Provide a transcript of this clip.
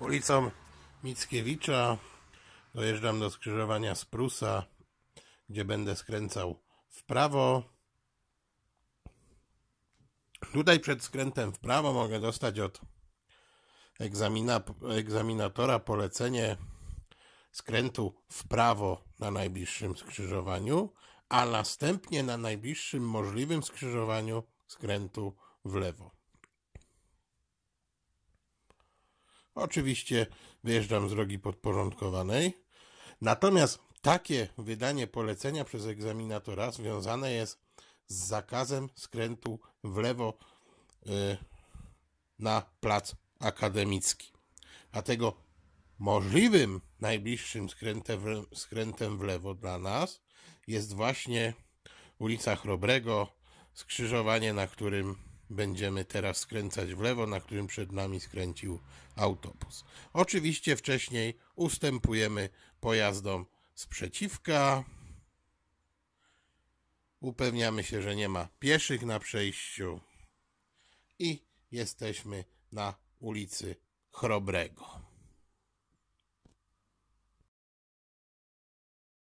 ulicą Mickiewicza dojeżdżam do skrzyżowania Sprusa, gdzie będę skręcał w prawo. Tutaj przed skrętem w prawo mogę dostać od egzamina, egzaminatora polecenie skrętu w prawo na najbliższym skrzyżowaniu, a następnie na najbliższym możliwym skrzyżowaniu skrętu w lewo. Oczywiście wyjeżdżam z drogi podporządkowanej. Natomiast takie wydanie polecenia przez egzaminatora związane jest z zakazem skrętu w lewo y, na plac akademicki. Dlatego możliwym najbliższym skrętem, skrętem w lewo dla nas jest właśnie ulica Chrobrego, skrzyżowanie, na którym Będziemy teraz skręcać w lewo, na którym przed nami skręcił autobus. Oczywiście wcześniej ustępujemy pojazdom sprzeciwka. Upewniamy się, że nie ma pieszych na przejściu. I jesteśmy na ulicy Chrobrego.